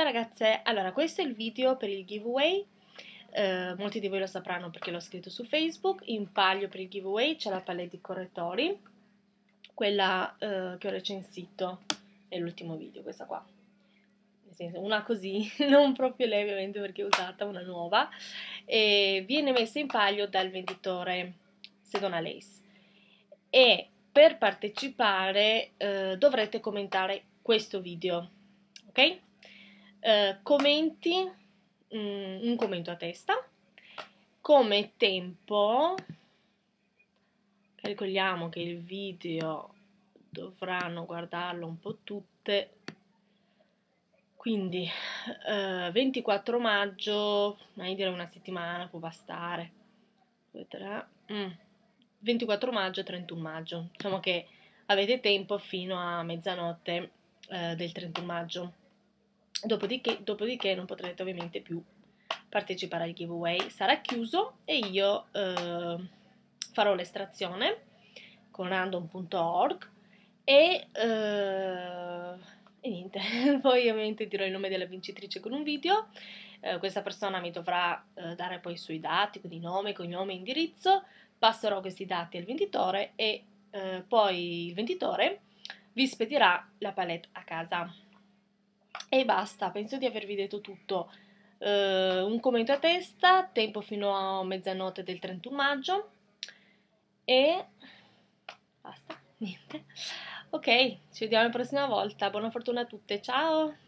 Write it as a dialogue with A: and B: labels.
A: Ciao ragazze, allora questo è il video per il giveaway eh, molti di voi lo sapranno perché l'ho scritto su Facebook in palio per il giveaway c'è la palette di correttori quella eh, che ho recensito nell'ultimo video, questa qua nel senso una così, non proprio lei ovviamente perché è usata, una nuova e viene messa in palio dal venditore Sedona Lace e per partecipare eh, dovrete commentare questo video ok? Eh, commenti, mh, mm, un commento a testa, come tempo, calcoliamo che il video dovranno guardarlo un po' tutte, quindi eh, 24 maggio, mai dire una settimana, può bastare, 24 mm. maggio e 31 maggio, diciamo che avete tempo fino a mezzanotte eh, del 31 maggio. Dopodiché, dopodiché non potrete ovviamente più partecipare al giveaway. Sarà chiuso e io eh, farò l'estrazione con random.org e, eh, e, niente, poi ovviamente dirò il nome della vincitrice con un video. Eh, questa persona mi dovrà eh, dare poi i suoi dati, quindi nome, cognome, indirizzo. Passerò questi dati al venditore e eh, poi il venditore vi spedirà la palette a casa. E basta, penso di avervi detto tutto. Uh, un commento a testa, tempo fino a mezzanotte del 31 maggio e basta, niente. Ok, ci vediamo la prossima volta. Buona fortuna a tutte, ciao!